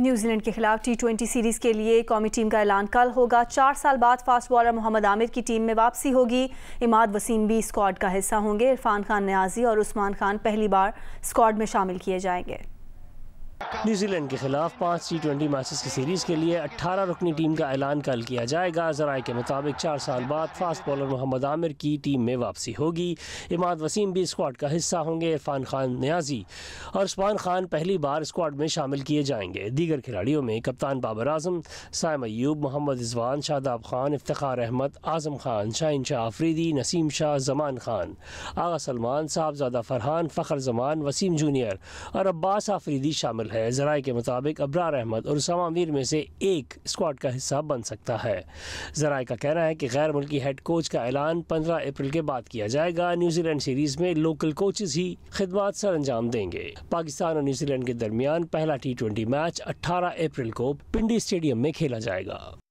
New Zealand के खिलाफ T twenty series के लिए कौमी टीम का ऐलान कल होगा चार साल बाद फास्ट बॉलर मोहम्मद आमिर की टीम में वापसी होगी इमाद वसीम भी स्क्वाड का हिस्सा होंगे इरफान खान न्याजी और उस्मान खान पहली बार स्क्वाड में शामिल किए जाएंगे न्यूजीलैंड के खिलाफ पाँच टी ट्वेंटी मैचेस की सीरीज़ के लिए अट्ठारह रुकनी टीम का ऐलान कल किया जाएगा जराये के मुताबिक चार साल बाद फास्ट बॉलर मोहम्मद आमिर की टीम में वापसी होगी इमाद वसीम भी स्क्वाड का हिस्सा होंगे इरफान खान न्याजी और उस्मान खान पहली बार स्क्वाड में शामिल किए जाएंगे दीगर खिलाड़ियों में कप्तान बाबर आजम सायम अयूब मोहम्मद रिजवान शादाब खान इफ्तार अहमद आजम खान शाहिन शाह आफरीदी नसीम शाह जमान खान आगा सलमान साहबजादा फरहान फ़खर जमान वसीम जूनियर और अब्बास आफरीदी शामिल है है जराये के मुताबिक अब्रार अहमद और उसामा मीर में से एक स्क्वाड का हिस्सा बन सकता है जराये का कहना है कि गैर मुल्की हेड कोच का ऐलान पंद्रह अप्रैल के बाद किया जाएगा न्यूजीलैंड सीरीज में लोकल कोचेज ही खदमात सर अंजाम देंगे पाकिस्तान और न्यूजीलैंड के दरमियान पहला टी ट्वेंटी मैच अट्ठारह अप्रैल को पिंडी स्टेडियम में खेला जाएगा